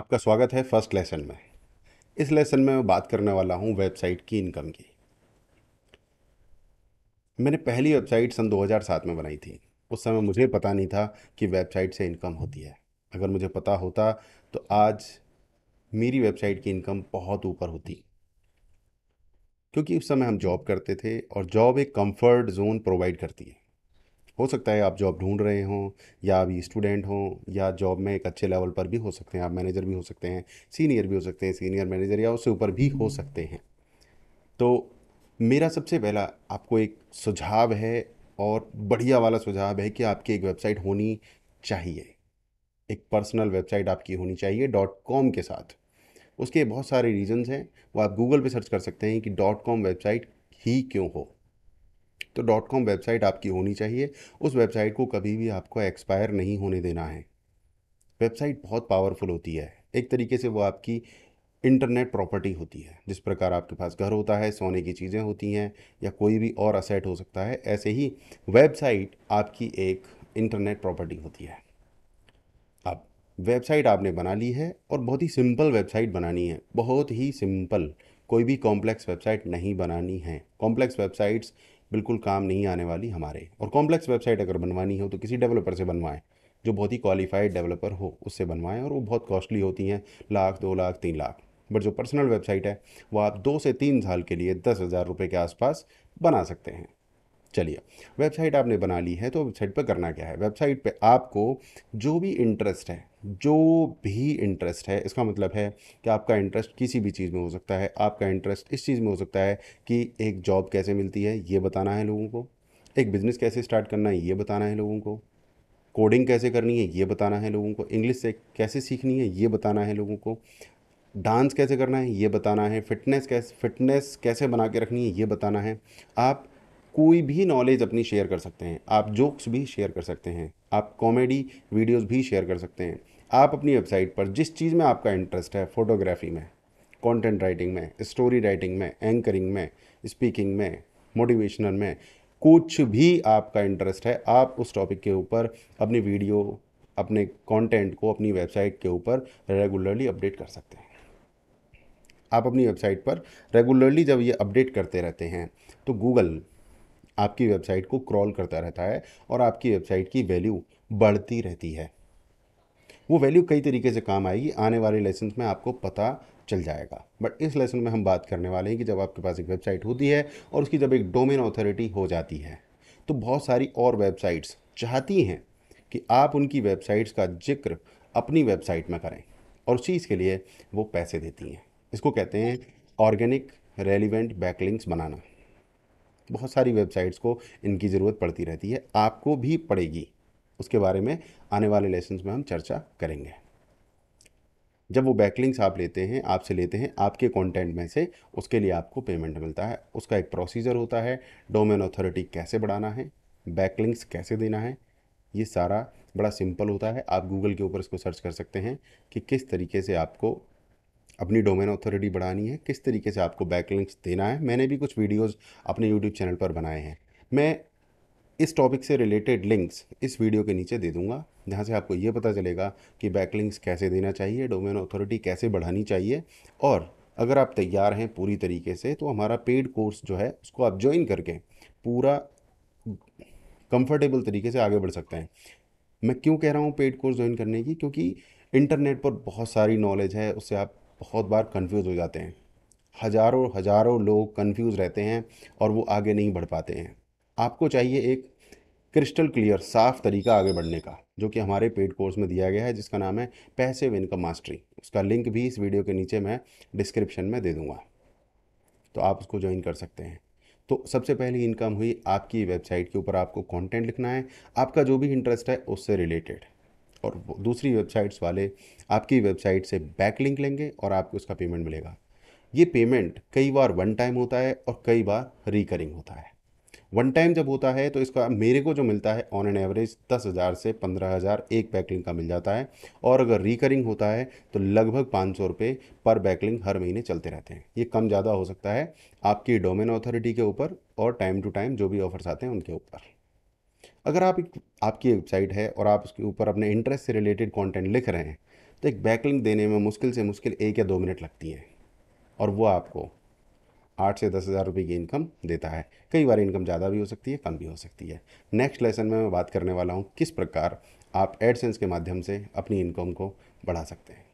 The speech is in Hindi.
आपका स्वागत है फर्स्ट लेसन में इस लेसन में मैं बात करने वाला हूँ वेबसाइट की इनकम की मैंने पहली वेबसाइट सन 2007 में बनाई थी उस समय मुझे पता नहीं था कि वेबसाइट से इनकम होती है अगर मुझे पता होता तो आज मेरी वेबसाइट की इनकम बहुत ऊपर होती क्योंकि उस समय हम जॉब करते थे और जॉब एक कंफर्ट जोन प्रोवाइड करती है हो सकता है आप जॉब ढूंढ रहे हों या अभी स्टूडेंट हों या जॉब में एक अच्छे लेवल पर भी हो सकते हैं आप मैनेजर भी हो सकते हैं सीनियर भी हो सकते हैं सीनियर मैनेजर या उससे ऊपर भी हो सकते हैं तो मेरा सबसे पहला आपको एक सुझाव है और बढ़िया वाला सुझाव है कि आपकी एक वेबसाइट होनी चाहिए एक पर्सनल वेबसाइट आपकी होनी चाहिए डॉट कॉम के साथ उसके बहुत सारे रीजंस हैं वो आप गूगल पे सर्च कर सकते हैं कि डॉट कॉम वेबसाइट ही क्यों हो तो डॉट कॉम वेबसाइट आपकी होनी चाहिए उस वेबसाइट को कभी भी आपको एक्सपायर नहीं होने देना है वेबसाइट बहुत पावरफुल होती है एक तरीके से वो आपकी इंटरनेट प्रॉपर्टी होती है जिस प्रकार आपके पास घर होता है सोने की चीज़ें होती हैं या कोई भी और असेट हो सकता है ऐसे ही वेबसाइट आपकी एक इंटरनेट प्रॉपर्टी होती है अब वेबसाइट आपने बना ली है और बहुत ही सिंपल वेबसाइट बनानी है बहुत ही सिंपल कोई भी कॉम्प्लेक्स वेबसाइट नहीं बनानी है कॉम्प्लेक्स वेबसाइट्स बिल्कुल काम नहीं आने वाली हमारे और कॉम्प्लेक्स वेबसाइट अगर बनवानी हो तो किसी डेवलपर से बनवाएं जो बहुत ही क्वालिफाइड डेवलपर हो उससे बनवाएं और वो बहुत कॉस्टली होती हैं लाख दो लाख तीन लाख बट जो पर्सनल वेबसाइट है वो आप दो से तीन साल के लिए दस हज़ार रुपये के आसपास बना सकते हैं चलिए वेबसाइट आपने बना ली है तो वेबसाइट पर करना क्या है वेबसाइट पर आपको जो भी इंटरेस्ट है जो भी इंटरेस्ट है इसका मतलब है कि आपका इंटरेस्ट किसी भी चीज़ में हो सकता है आपका इंटरेस्ट इस चीज़ में हो सकता है कि एक जॉब कैसे मिलती है ये बताना है लोगों को एक बिज़नेस कैसे स्टार्ट करना है ये बताना है लोगों को कोडिंग कैसे करनी है ये बताना है लोगों को इंग्लिश से कैसे सीखनी है ये बताना है लोगों को डांस कैसे करना है ये बताना है फिटनेस कैसे फिटनेस कैसे बना के रखनी है ये बताना है आप कोई भी नॉलेज अपनी शेयर कर सकते हैं आप जोक्स भी शेयर कर सकते हैं आप कॉमेडी वीडियोस भी शेयर कर सकते हैं आप अपनी वेबसाइट पर जिस चीज़ में आपका इंटरेस्ट है फोटोग्राफी में कंटेंट राइटिंग में स्टोरी राइटिंग में एंकरिंग में स्पीकिंग में मोटिवेशनल में कुछ भी आपका इंटरेस्ट है आप उस टॉपिक के ऊपर अपनी वीडियो अपने कंटेंट को अपनी वेबसाइट के ऊपर रेगुलरली अपडेट कर सकते हैं आप अपनी वेबसाइट पर रेगुलरली जब ये अपडेट करते रहते हैं तो गूगल आपकी वेबसाइट को क्रॉल करता रहता है और आपकी वेबसाइट की वैल्यू बढ़ती रहती है वो वैल्यू कई तरीके से काम आएगी आने वाले लेसन में आपको पता चल जाएगा बट इस लेसन में हम बात करने वाले हैं कि जब आपके पास एक वेबसाइट होती है और उसकी जब एक डोमेन ऑथोरिटी हो जाती है तो बहुत सारी और वेबसाइट्स चाहती हैं कि आप उनकी वेबसाइट्स का जिक्र अपनी वेबसाइट में करें और उस चीज़ के लिए वो पैसे देती हैं इसको कहते हैं ऑर्गेनिक रेलिवेंट बैकलिंग्स बनाना बहुत सारी वेबसाइट्स को इनकी ज़रूरत पड़ती रहती है आपको भी पड़ेगी उसके बारे में आने वाले लेसन में हम चर्चा करेंगे जब वो बैकलिंग्स आप लेते हैं आपसे लेते हैं आपके कंटेंट में से उसके लिए आपको पेमेंट मिलता है उसका एक प्रोसीजर होता है डोमेन अथॉरिटी कैसे बढ़ाना है बैकलिंग्स कैसे देना है ये सारा बड़ा सिंपल होता है आप गूगल के ऊपर इसको सर्च कर सकते हैं कि किस तरीके से आपको अपनी डोमेन अथॉरिटी बढ़ानी है किस तरीके से आपको बैकलिंक्स देना है मैंने भी कुछ वीडियोस अपने यूट्यूब चैनल पर बनाए हैं मैं इस टॉपिक से रिलेटेड लिंक्स इस वीडियो के नीचे दे दूंगा जहाँ से आपको ये पता चलेगा कि बैकलिंक्स कैसे देना चाहिए डोमेन अथॉरिटी कैसे बढ़ानी चाहिए और अगर आप तैयार हैं पूरी तरीके से तो हमारा पेड कोर्स जो है उसको आप ज्वाइन करके पूरा कंफर्टेबल तरीके से आगे बढ़ सकते हैं मैं क्यों कह रहा हूँ पेड कोर्स ज्वाइन करने की क्योंकि इंटरनेट पर बहुत सारी नॉलेज है उससे आप बहुत बार कंफ्यूज हो जाते हैं हजारों हजारों लोग कंफ्यूज रहते हैं और वो आगे नहीं बढ़ पाते हैं आपको चाहिए एक क्रिस्टल क्लियर साफ तरीका आगे बढ़ने का जो कि हमारे पेड कोर्स में दिया गया है जिसका नाम है पैसे इनकम मास्टरी उसका लिंक भी इस वीडियो के नीचे मैं डिस्क्रिप्शन में दे दूँगा तो आप उसको ज्वाइन कर सकते हैं तो सबसे पहली इनकम हुई आपकी वेबसाइट के ऊपर आपको कंटेंट लिखना है आपका जो भी इंटरेस्ट है उससे रिलेटेड और दूसरी वेबसाइट्स वाले आपकी वेबसाइट से बैकलिंक लेंगे और आपको उसका पेमेंट मिलेगा ये पेमेंट कई बार वन टाइम होता है और कई बार रिकरिंग होता है वन टाइम जब होता है तो इसका मेरे को जो मिलता है ऑन एन एवरेज दस हज़ार से पंद्रह हज़ार एक बैकलिंग का मिल जाता है और अगर रिकरिंग होता है तो लगभग पाँच सौ रुपये पर बैकलिंग हर महीने चलते रहते हैं ये कम ज़्यादा हो सकता है आपकी डोमेन अथॉरिटी के ऊपर और टाइम टू टाइम जो भी ऑफर्स आते हैं उनके ऊपर अगर आप एक आपकी वेबसाइट है और आप उसके ऊपर अपने इंटरेस्ट से रिलेटेड कंटेंट लिख रहे हैं तो एक बैकलिंग देने में मुश्किल से मुश्किल एक या दो मिनट लगती हैं और वो आपको आठ से दस हज़ार रुपये की इनकम देता है कई बार इनकम ज़्यादा भी हो सकती है कम भी हो सकती है नेक्स्ट लेसन में मैं बात करने वाला हूँ किस प्रकार आप एडसेंस के माध्यम से अपनी इनकम को बढ़ा सकते हैं